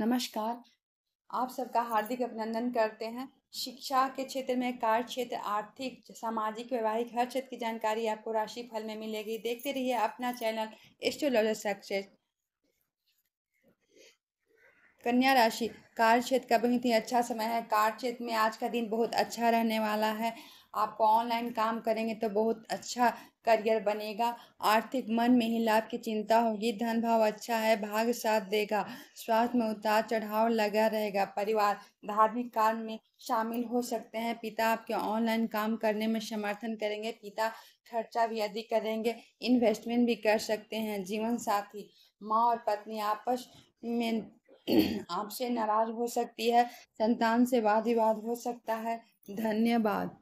नमस्कार आप सबका हार्दिक अभिनंदन करते हैं शिक्षा के क्षेत्र में कार्य क्षेत्र आर्थिक सामाजिक वैवाहिक हर क्षेत्र की जानकारी आपको राशि फल में मिलेगी देखते रहिए अपना चैनल एस्ट्रोलॉजर सक्सेस कन्या राशि कार क्षेत्र का बहुत ही अच्छा समय है कार क्षेत्र में आज का दिन बहुत अच्छा रहने वाला है आपको ऑनलाइन काम करेंगे तो बहुत अच्छा करियर बनेगा आर्थिक मन में ही लाभ की चिंता होगी धन भाव अच्छा है भाग साथ देगा स्वास्थ्य में उतार चढ़ाव लगा रहेगा परिवार धार्मिक कार्य में शामिल हो सकते हैं पिता आपके ऑनलाइन काम करने में समर्थन करेंगे पिता खर्चा भी अधिक करेंगे इन्वेस्टमेंट भी कर सकते हैं जीवन साथी माँ और पत्नी आपस में आपसे नाराज हो सकती है संतान से वाद विवाद हो सकता है धन्यवाद